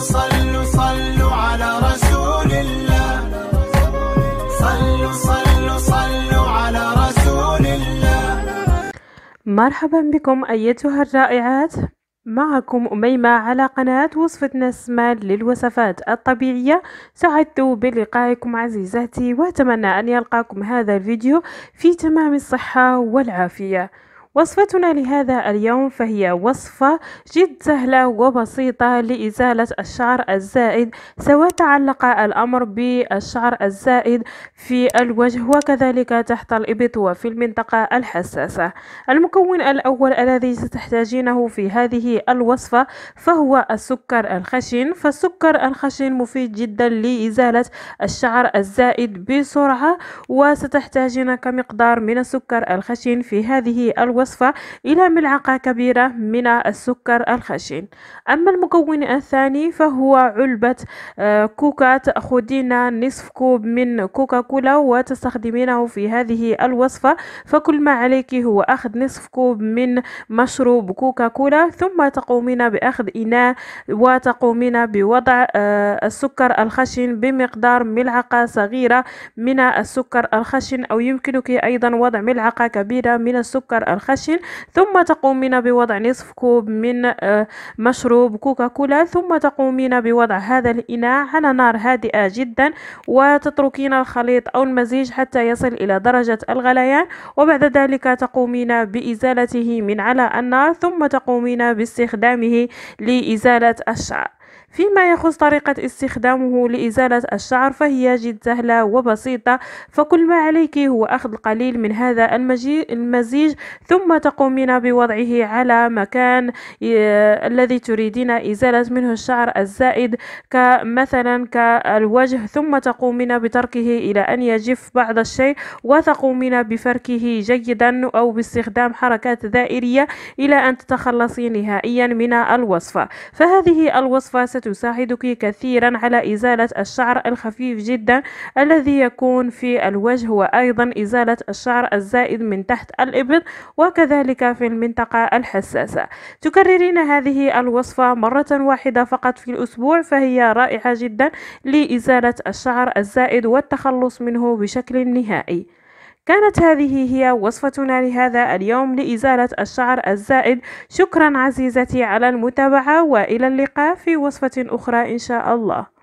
صلوا صلوا على رسول الله صلوا صلوا صلوا على رسول الله مرحبا بكم أيتها الرائعات معكم أميمة على قناة وصفة نسمال للوصفات الطبيعية سعدت بلقائكم عزيزاتي وأتمنى أن يلقاكم هذا الفيديو في تمام الصحة والعافية وصفتنا لهذا اليوم فهي وصفة جد سهلة وبسيطة لإزالة الشعر الزائد سواء تعلق الأمر بالشعر الزائد في الوجه وكذلك تحت الإبط وفي المنطقة الحساسة المكون الأول الذي ستحتاجينه في هذه الوصفة فهو السكر الخشن فالسكر الخشن مفيد جدا لإزالة الشعر الزائد بسرعة وستحتاجين كمقدار من السكر الخشن في هذه الوصفة الوصفة إلى ملعقة كبيرة من السكر الخشن أما المكون الثاني فهو علبة آه، كوكا تأخذين نصف كوب من كوكا كولا وتستخدمينه في هذه الوصفة فكل ما عليك هو أخذ نصف كوب من مشروب كوكا كولا ثم تقومين بأخذ إناء وتقومين بوضع آه، السكر الخشن بمقدار ملعقة صغيرة من السكر الخشن أو يمكنك أيضا وضع ملعقة كبيرة من السكر الخشن خشن ثم تقومين بوضع نصف كوب من آه، مشروب كوكا كولا ثم تقومين بوضع هذا الإناء على نار هادئة جدا وتتركين الخليط أو المزيج حتى يصل إلى درجة الغليان وبعد ذلك تقومين بإزالته من على النار ثم تقومين باستخدامه لإزالة الشعر فيما يخص طريقة استخدامه لإزالة الشعر فهي جد سهلة وبسيطة فكل ما عليك هو أخذ القليل من هذا المزيج ثم تقومين بوضعه على مكان الذي تريدين إزالة منه الشعر الزائد كمثلا كالوجه ثم تقومين بتركه إلى أن يجف بعض الشيء وتقومين بفركه جيدا أو باستخدام حركات دائرية إلى أن تتخلصي نهائيا من الوصفة فهذه الوصفة ست تساعدك كثيرا على إزالة الشعر الخفيف جدا الذي يكون في الوجه وأيضا إزالة الشعر الزائد من تحت الإبط وكذلك في المنطقة الحساسة تكررين هذه الوصفة مرة واحدة فقط في الأسبوع فهي رائعة جدا لإزالة الشعر الزائد والتخلص منه بشكل نهائي كانت هذه هي وصفتنا لهذا اليوم لإزالة الشعر الزائد شكرا عزيزتي على المتابعة وإلى اللقاء في وصفة أخرى إن شاء الله